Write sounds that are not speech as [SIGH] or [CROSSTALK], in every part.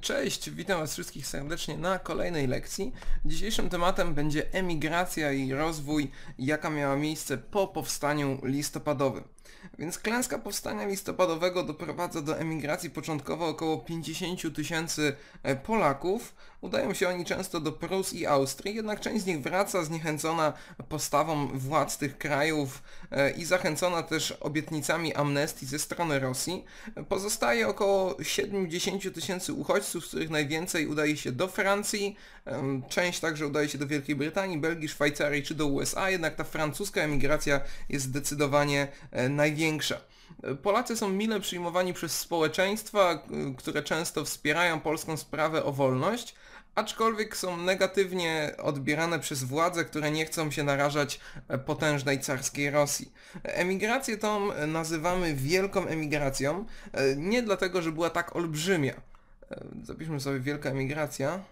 Cześć, witam Was wszystkich serdecznie na kolejnej lekcji. Dzisiejszym tematem będzie emigracja i rozwój, jaka miała miejsce po powstaniu listopadowym. Więc klęska powstania listopadowego doprowadza do emigracji początkowo około 50 tysięcy e, Polaków. Udają się oni często do Prus i Austrii, jednak część z nich wraca zniechęcona postawą władz tych krajów e, i zachęcona też obietnicami amnestii ze strony Rosji. Pozostaje około 70 tysięcy uchodźców, z których najwięcej udaje się do Francji, część także udaje się do Wielkiej Brytanii, Belgii, Szwajcarii czy do USA, jednak ta francuska emigracja jest zdecydowanie e, największa. Polacy są mile przyjmowani przez społeczeństwa, y, które często wspierają polską sprawę o wolność, aczkolwiek są negatywnie odbierane przez władze, które nie chcą się narażać e, potężnej carskiej Rosji. Emigrację tą e, nazywamy wielką emigracją, e, nie dlatego, że była tak olbrzymia. Zapiszmy sobie wielka emigracja.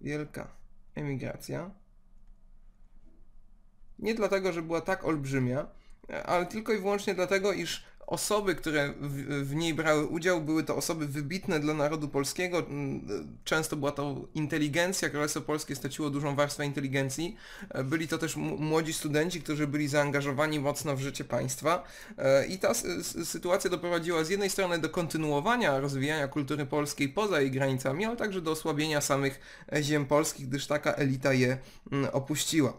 Wielka emigracja. Nie dlatego, że była tak olbrzymia, ale tylko i wyłącznie dlatego, iż osoby, które w, w, niej brały udział, były to osoby wybitne dla narodu polskiego. Mm, często była to inteligencja, Królestwo Polskie straciło dużą warstwę inteligencji. E, byli to też młodzi studenci, którzy byli zaangażowani mocno w życie państwa. E, I ta sytuacja doprowadziła z jednej strony do kontynuowania rozwijania kultury polskiej poza jej granicami, ale także do osłabienia samych e, ziem polskich, gdyż taka elita je mm, opuściła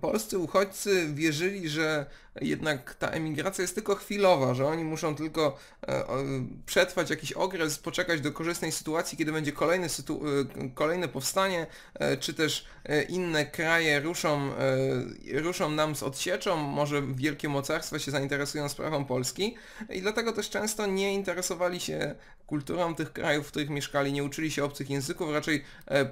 polscy uchodźcy wierzyli, że jednak ta emigracja jest tylko chwilowa, że oni muszą tylko e, przetrwać jakiś okres, poczekać do korzystnej sytuacji, kiedy będzie kolejne, kolejne powstanie, e, czy też e, inne kraje ruszą, ruszą nam z odsieczą, może wielkie mocarstwa się zainteresują sprawą Polski i dlatego też często nie interesowali się kulturą tych krajów, w których mieszkali, nie uczyli się obcych języków, raczej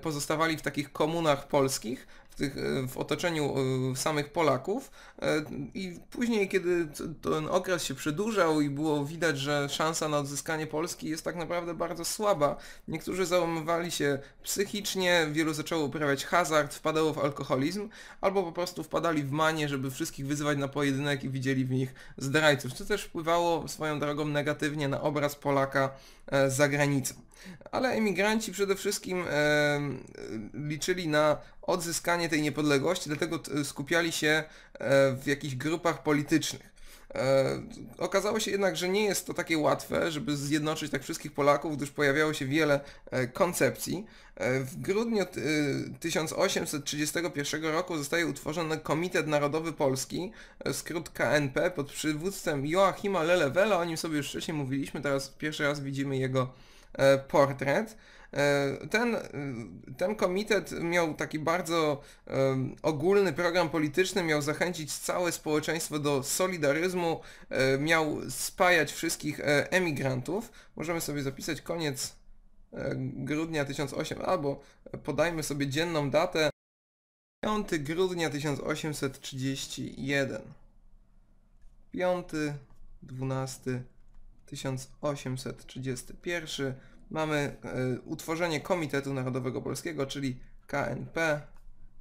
pozostawali w takich komunach polskich tych, e, w otoczeniu e, samych Polaków e, i później, kiedy ten okres się przedłużał i było widać, że szansa na odzyskanie Polski jest tak naprawdę bardzo słaba, niektórzy załamywali się psychicznie, wielu zaczęło uprawiać hazard, wpadało w alkoholizm, albo po prostu wpadali w manię, żeby wszystkich wyzywać na pojedynek i widzieli w nich zdrajców, co też wpływało swoją drogą negatywnie na obraz Polaka E, za granicą. Ale emigranci przede wszystkim e, e, liczyli na odzyskanie tej niepodległości, dlatego skupiali się w jakichś grupach politycznych. E, okazało się jednak, że nie jest to takie łatwe, żeby zjednoczyć tak wszystkich Polaków, gdyż pojawiało się wiele e, koncepcji. E, w grudniu 1831 roku zostaje utworzony Komitet Narodowy Polski, skrót KNP, pod przywództwem Joachima Lelewela. O nim sobie już wcześniej mówiliśmy, teraz pierwszy raz widzimy jego portret. E, ten, e, ten komitet miał taki bardzo e, ogólny program polityczny, miał zachęcić całe społeczeństwo do solidaryzmu, miał spajać wszystkich emigrantów. Możemy sobie zapisać koniec grudnia 1008 albo podajmy sobie dzienną datę 5 grudnia 1831 5 12 1831 mamy y, utworzenie Komitetu Narodowego Polskiego, czyli KNP,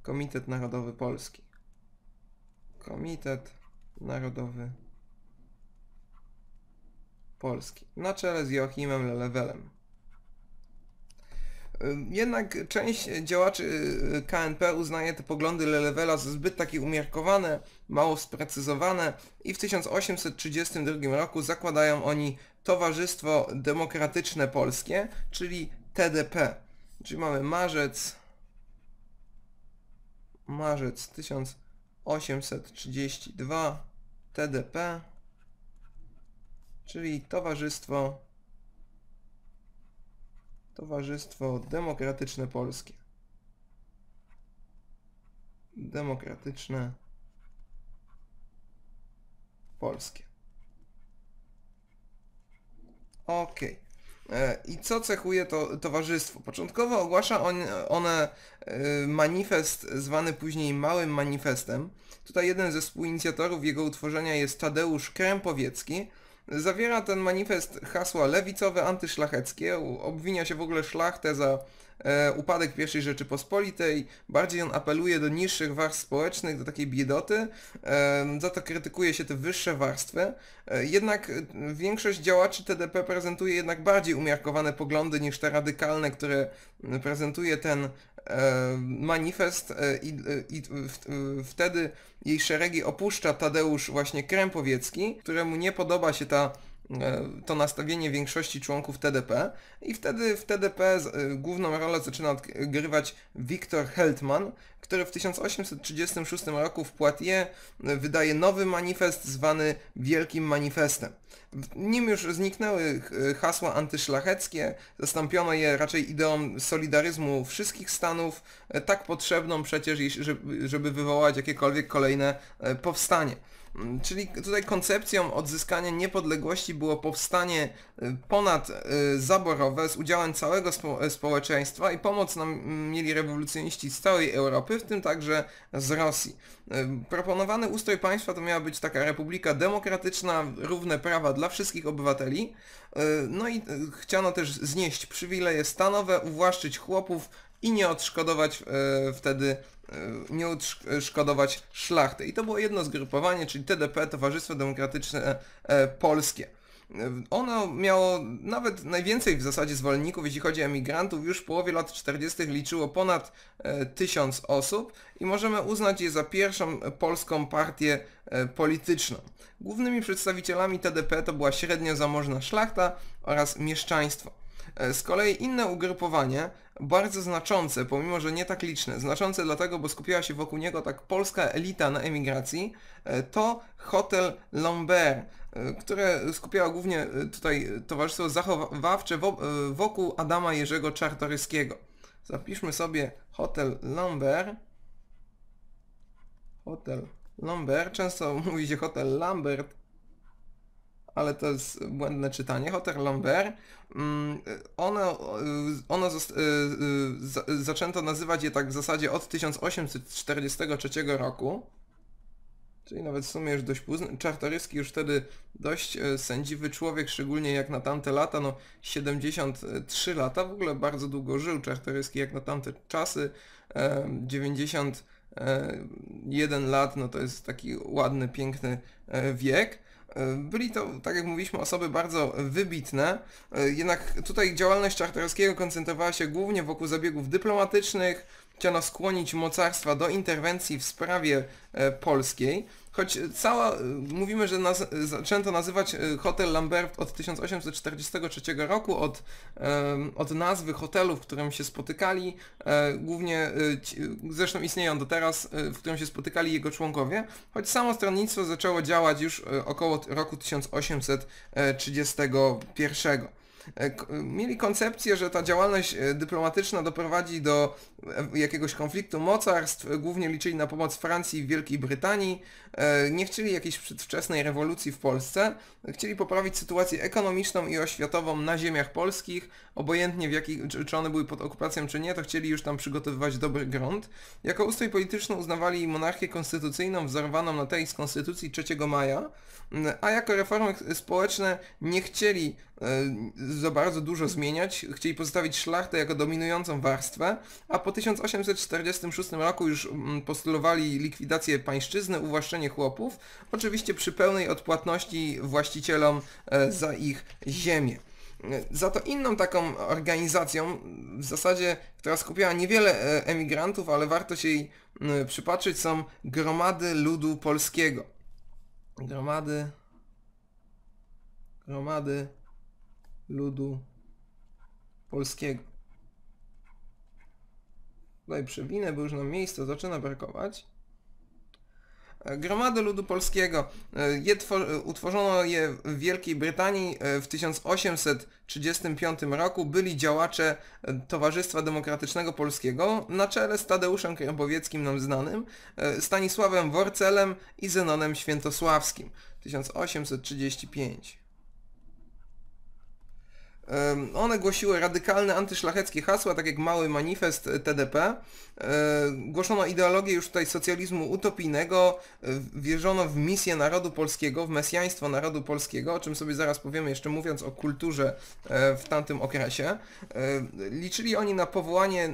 Komitet Narodowy Polski. Komitet Narodowy Polski. Na czele z Joachimem Lelewelem. Y, jednak część działaczy y, KNP uznaje te poglądy Lelewela za zbyt takie umiarkowane, mało sprecyzowane i w 1832 roku zakładają oni Towarzystwo Demokratyczne Polskie, czyli TDP. Czyli mamy marzec, marzec 1832 TDP, czyli Towarzystwo Towarzystwo Demokratyczne Polskie. Demokratyczne Polskie. OK. E, I co cechuje to towarzystwo? Początkowo ogłasza on, one e, manifest zwany później Małym Manifestem. Tutaj jeden ze współinicjatorów jego utworzenia jest Tadeusz Krępowiecki, Zawiera ten manifest hasła lewicowe, antyszlacheckie, obwinia się w ogóle szlachtę za E, upadek pierwszej Rzeczypospolitej, bardziej on apeluje do niższych warstw społecznych, do takiej biedoty, e, za to krytykuje się te wyższe warstwy. E, jednak większość działaczy TDP prezentuje jednak bardziej umiarkowane poglądy niż te radykalne, które mm, prezentuje ten manifest i, i wtedy jej szeregi opuszcza Tadeusz właśnie Krępowiecki, któremu nie podoba się ta E, to nastawienie większości członków TDP i wtedy w TDP e, główną rolę zaczyna odgrywać Wiktor Heltman, który w 1836 roku w Poitiers e, wydaje nowy manifest zwany Wielkim Manifestem. W nim już zniknęły hasła antyszlacheckie, zastąpiono je raczej ideą solidaryzmu wszystkich stanów, tak potrzebną przecież, żeby wywołać jakiekolwiek kolejne powstanie. Mm, czyli tutaj koncepcją odzyskania niepodległości było powstanie y, ponadzaborowe y, z udziałem całego spo y, społeczeństwa i pomoc nam mieli rewolucjoniści z całej Europy, w tym także z Rosji. Proponowany ustroj państwa to miała być taka republika demokratyczna, równe prawa dla wszystkich obywateli. No i chciano też znieść przywileje stanowe, uwłaszczyć chłopów i nie odszkodować wtedy Y, nie odszkodować szlachty. I to było jedno zgrupowanie, czyli TDP, Towarzystwo Demokratyczne e, e, Polskie. Y, ono miało nawet najwięcej w zasadzie zwolenników, jeśli chodzi o emigrantów. Już w połowie lat 40. liczyło ponad e, tysiąc osób i możemy uznać je za pierwszą polską partię polityczną. Głównymi przedstawicielami TDP to była średnio zamożna szlachta oraz mieszczaństwo. Z kolei inne ugrupowanie, bardzo znaczące, pomimo że nie tak liczne, znaczące dlatego, bo skupiała się wokół niego tak polska elita na emigracji, e, to hotel Lambert, e, które skupiało głównie e, tutaj Towarzystwo Zachowawcze wokół Adama Jerzego Czartoryskiego. Zapiszmy sobie hotel Lambert. Hotel Lambert, często [LAUGHS] mówi się hotel Lambert, ale to jest błędne czytanie, Hotel Lambert, mm, ono, y, ono y, y, zaczęto nazywać je tak w zasadzie od 1843 roku, czyli nawet w sumie już dość późno. Czartoryski już wtedy dość sędziwy człowiek, szczególnie jak na tamte lata, no 73 lata, w ogóle bardzo długo żył Czartoryski jak na tamte czasy, 91 e, e, lat, no to jest taki ładny, piękny e, wiek. Byli to, tak jak mówiliśmy, osoby bardzo wybitne, e, jednak tutaj działalność Czartoryskiego koncentrowała się głównie wokół zabiegów dyplomatycznych, chciano skłonić mocarstwa do interwencji w sprawie e, polskiej. Choć cała, y, mówimy, że naz zaczęto nazywać y, hotel Lambert od 1843 roku, od, od nazwy hotelu, w którym się spotykali, e, głównie, y, zresztą istnieją do teraz, w którym się spotykali jego członkowie, choć samo stronnictwo zaczęło działać już około roku 1831. E, mieli koncepcję, że ta działalność e, dyplomatyczna doprowadzi do e, jakiegoś konfliktu mocarstw, głównie liczyli na pomoc Francji i Wielkiej Brytanii, nie chcieli jakiejś przedwczesnej rewolucji w Polsce, chcieli poprawić sytuację ekonomiczną i oświatową na ziemiach polskich, obojętnie w jakich, czy one były pod okupacją czy nie, to chcieli już tam przygotowywać dobry grunt. Jako ustój polityczny uznawali monarchię konstytucyjną wzorowaną na tej z konstytucji 3 maja, mm, a jako reformy społeczne nie chcieli E, za bardzo dużo zmieniać, chcieli pozostawić szlachtę jako dominującą warstwę, a po 1846 roku już mm, postulowali likwidację pańszczyzny, uwłaszczenie chłopów, oczywiście przy pełnej odpłatności właścicielom e, za ich ziemię. E, za to inną taką organizacją, w zasadzie, która skupiała niewiele emigrantów, ale warto się jej mm, przypatrzyć, są gromady ludu polskiego. Gromady... Gromady ludu polskiego. Tutaj no przewinę, bo już nam miejsca zaczyna brakować. E, Gromadę Ludu Polskiego. E, je e, utworzono je w Wielkiej Brytanii w 1835 roku. Byli działacze Towarzystwa Demokratycznego Polskiego na czele z Tadeuszem Krabowieckim nam znanym, Stanisławem Worcelem i Zenonem Świętosławskim. 1835. One głosiły radykalne antyszlacheckie hasła, tak jak mały manifest e, TDP. E, głoszono ideologię już tutaj socjalizmu utopijnego, e, wierzono w misję narodu polskiego, w mesjaństwo narodu polskiego, o czym sobie zaraz powiemy jeszcze mówiąc o kulturze w tamtym okresie. Liczyli oni na powołanie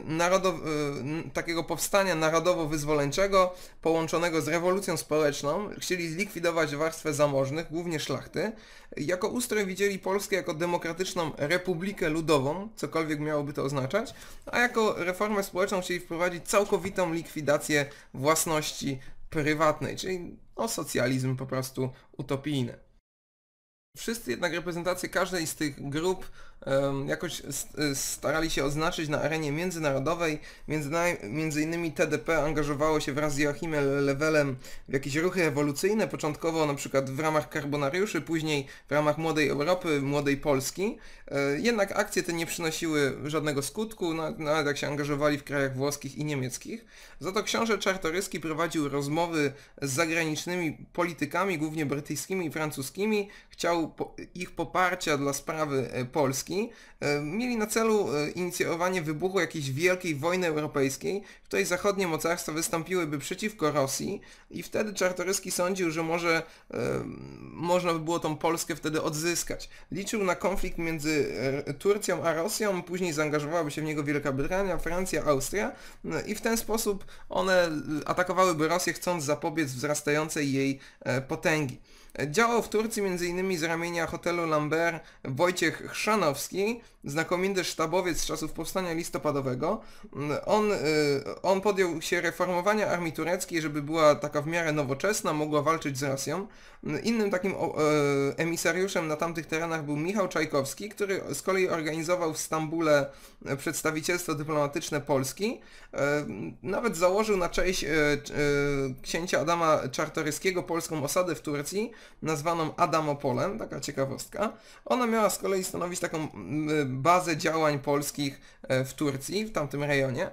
takiego powstania narodowo-wyzwoleńczego połączonego z rewolucją społeczną. Chcieli zlikwidować warstwę zamożnych, głównie szlachty. Jako ustroj widzieli Polskę jako demokratyczną Republikę Ludową, cokolwiek miałoby to oznaczać, a jako reformę społeczną chcieli wprowadzić całkowitą likwidację własności prywatnej, czyli no, socjalizm po prostu utopijny. Wszyscy jednak reprezentacje każdej z tych grup jakoś starali się oznaczyć na arenie międzynarodowej. Między, innymi TDP angażowało się wraz z Joachimem Lewelem w jakieś ruchy ewolucyjne, początkowo na przykład w ramach karbonariuszy, później w ramach Młodej Europy, Młodej Polski. E, jednak akcje te nie przynosiły żadnego skutku, nawet jak się angażowali w krajach włoskich i niemieckich. Za to książę Czartoryski prowadził rozmowy z zagranicznymi politykami, głównie brytyjskimi i francuskimi. Chciał ich poparcia dla sprawy e, Polski. E, mieli na celu e, inicjowanie wybuchu jakiejś wielkiej wojny europejskiej, w której zachodnie mocarstwa wystąpiłyby przeciwko Rosji i wtedy Czartoryski sądził, że może e, można by było tą Polskę wtedy odzyskać. Liczył na konflikt między Turcją a Rosją, później zaangażowałaby się w niego Wielka Brytania, Francja, Austria no i w ten sposób one atakowałyby Rosję chcąc zapobiec wzrastającej jej potęgi. Działał w Turcji m.in. z ramienia hotelu Lambert Wojciech Chrzanowski, znakomity sztabowiec z czasów powstania listopadowego. On, y, on podjął się reformowania armii tureckiej, żeby była taka w miarę nowoczesna, mogła walczyć z Rosją. Innym takim e, emisariuszem na tamtych terenach był Michał Czajkowski, który z kolei organizował w Stambule przedstawicielstwo dyplomatyczne Polski. E, nawet założył na cześć e, księcia Adama Czartoryskiego polską osadę w Turcji, nazwaną Adamopolem, taka ciekawostka. Ona miała z kolei stanowić taką mm, bazę działań polskich e, w Turcji, w tamtym rejonie. E,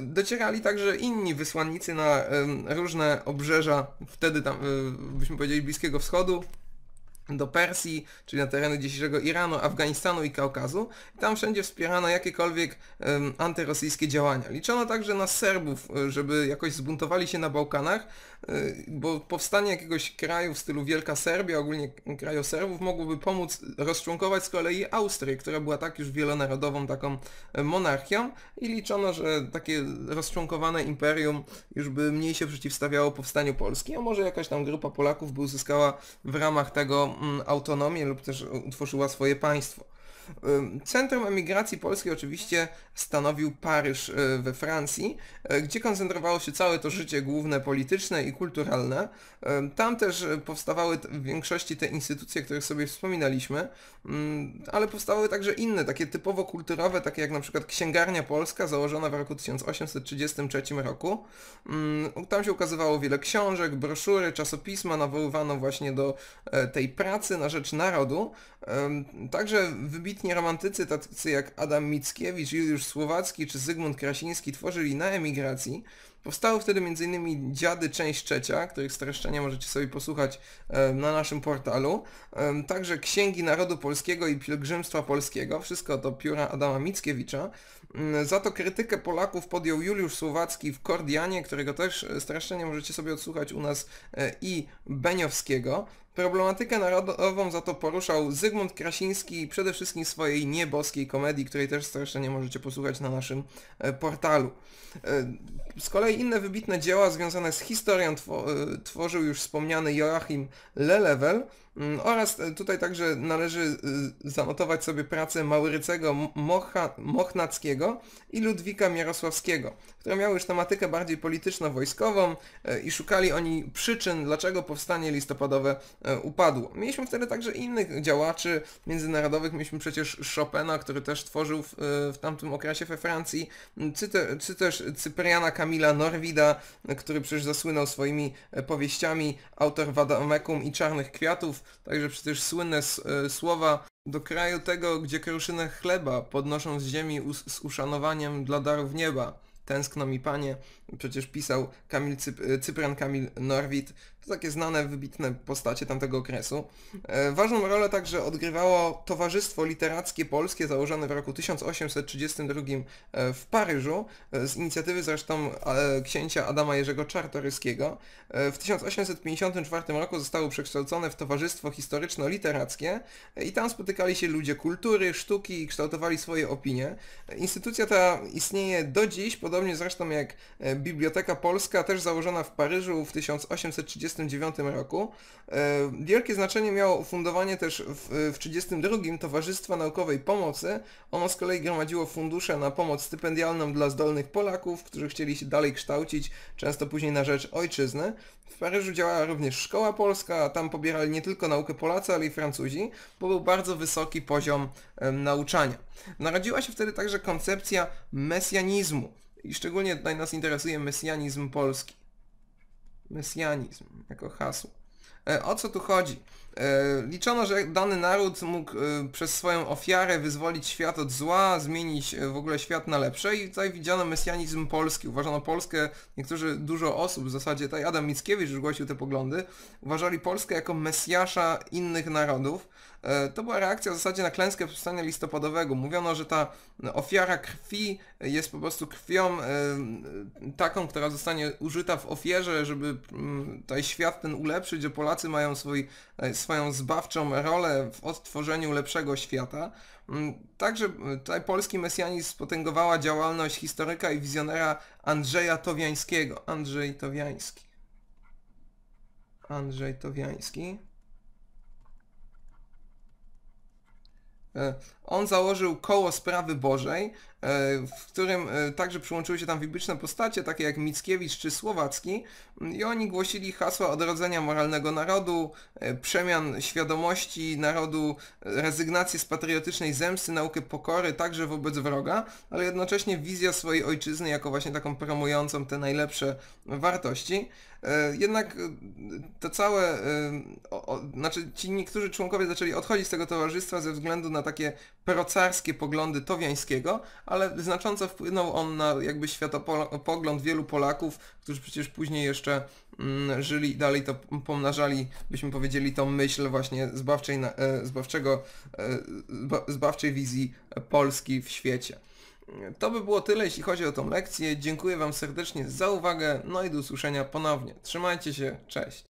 docierali także inni wysłannicy na różne obrzeża, wtedy tam, e, byśmy powiedzieli, Bliskiego Wschodu, do Persji, czyli na tereny dzisiejszego Iranu, Afganistanu i Kaukazu. Tam wszędzie wspierano jakiekolwiek um, antyrosyjskie działania. Liczono także na Serbów, e, żeby jakoś zbuntowali się na Bałkanach, e, bo powstanie jakiegoś kraju w stylu Wielka Serbia, ogólnie kraju Serbów, mogłoby pomóc rozczłonkować z kolei Austrię, która była tak już wielonarodową taką e, monarchią i liczono, że takie rozczłonkowane imperium już by mniej się przeciwstawiało powstaniu Polski, a może jakaś tam grupa Polaków by uzyskała w ramach tego Mm, autonomię lub też utworzyła swoje państwo. Centrum emigracji polskiej oczywiście stanowił Paryż y, we Francji, y, gdzie koncentrowało się całe to życie główne polityczne i kulturalne. Tam też y, powstawały w większości te instytucje, o których sobie wspominaliśmy, mm, ale powstawały także inne, takie typowo kulturowe, takie jak na przykład Księgarnia Polska, założona w roku 1833 roku. Mm, tam się ukazywało wiele książek, broszury, czasopisma, nawoływano właśnie do e, tej pracy na rzecz narodu. Także wybitni Wybitni romantycy tacy jak Adam Mickiewicz, Juliusz Słowacki czy Zygmunt Krasiński tworzyli na emigracji, Powstały wtedy m.in. Dziady część trzecia, których streszczenia możecie sobie posłuchać e, na naszym portalu, e, także Księgi Narodu Polskiego i Pielgrzymstwa Polskiego, wszystko to pióra Adama Mickiewicza. Mm, za to krytykę Polaków podjął Juliusz Słowacki w Kordianie, którego też e, streszczenie możecie sobie odsłuchać u nas i Beniowskiego. Problematykę narodową za to poruszał Zygmunt Krasiński przede wszystkim swojej nieboskiej komedii, której też streszczenie możecie posłuchać na naszym portalu. Z kolei inne wybitne dzieła związane z historią y, tworzył już wspomniany Joachim Lelewel, Mm, oraz e, tutaj także należy y, zanotować sobie pracę Maurycego Mocha, Mochnackiego i Ludwika Mierosławskiego, które miały już tematykę bardziej polityczno-wojskową e, i szukali oni przyczyn, dlaczego powstanie listopadowe e, upadło. Mieliśmy wtedy także innych działaczy międzynarodowych, mieliśmy przecież Chopina, który też tworzył w, w tamtym okresie we Francji, czy, te, czy też Cypriana Kamila Norwida, który przecież zasłynął swoimi powieściami, autor Wadamekum i Czarnych Kwiatów, Także przecież słynne e, słowa do kraju tego, gdzie kruszynę chleba podnoszą z ziemi us z uszanowaniem dla darów nieba. Tęskno mi panie, przecież pisał Kamil Cyp e, Kamil Norwid. To takie znane, wybitne postacie tamtego okresu. E, ważną rolę także odgrywało Towarzystwo Literackie Polskie założone w roku 1832 e, w Paryżu z inicjatywy zresztą księcia Adama Jerzego Czartoryskiego. W 1854 roku zostało przekształcone w Towarzystwo Historyczno-Literackie i tam spotykali się ludzie kultury, sztuki i kształtowali swoje opinie. Instytucja ta istnieje do dziś pod podobnie zresztą jak e, Biblioteka Polska, też założona w Paryżu w 1839 roku. E, wielkie znaczenie miało fundowanie też w 1932 Towarzystwa Naukowej Pomocy. Ono z kolei gromadziło fundusze na pomoc stypendialną dla zdolnych Polaków, którzy chcieli się dalej kształcić, często później na rzecz ojczyzny. W Paryżu działała również Szkoła Polska, tam pobierali nie tylko naukę Polacy, ale i Francuzi, bo był bardzo wysoki poziom nauczania. Narodziła się wtedy także koncepcja mesjanizmu, i szczególnie tutaj nas interesuje mesjanizm polski. Mesjanizm jako hasło. E, o co tu chodzi? E, liczono, że dany naród mógł e, przez swoją ofiarę wyzwolić świat od zła, zmienić e, w ogóle świat na lepsze i tutaj widziano mesjanizm polski. Uważano Polskę, niektórzy, dużo osób w zasadzie, tutaj Adam Mickiewicz głosił te poglądy, uważali Polskę jako mesjasza innych narodów. To była reakcja w zasadzie na klęskę powstania listopadowego. Mówiono, że ta ofiara krwi jest po prostu krwią taką, która zostanie użyta w ofierze, żeby mm, tutaj świat ten ulepszyć, że Polacy mają swój, swój swoją zbawczą rolę w odtworzeniu lepszego świata. Mm, także y, tutaj polski mesjanizm potęgowała działalność historyka i wizjonera Andrzeja Towiańskiego. Andrzej Towiański. Andrzej Towiański. E, on założył koło sprawy Bożej, e, w którym e, także przyłączyły się tam wibryczne postacie, takie jak Mickiewicz czy Słowacki mm, i oni głosili hasła odrodzenia moralnego narodu, e, przemian świadomości narodu, rezygnację z patriotycznej zemsty, naukę pokory także wobec wroga, ale jednocześnie wizja swojej ojczyzny jako właśnie taką promującą te najlepsze wartości. Jednak to całe, o, o, znaczy ci niektórzy członkowie zaczęli odchodzić z tego towarzystwa ze względu na takie procarskie poglądy Towiańskiego, ale znacząco wpłynął on na jakby światopogląd wielu Polaków, którzy przecież później jeszcze mm, żyli i dalej to pomnażali, byśmy powiedzieli, tą myśl właśnie zbawczej, na, e, zbawczego, e, zbawczej wizji Polski w świecie. To by było tyle, jeśli chodzi o tą lekcję. Dziękuję Wam serdecznie za uwagę, no i do usłyszenia ponownie. Trzymajcie się, cześć!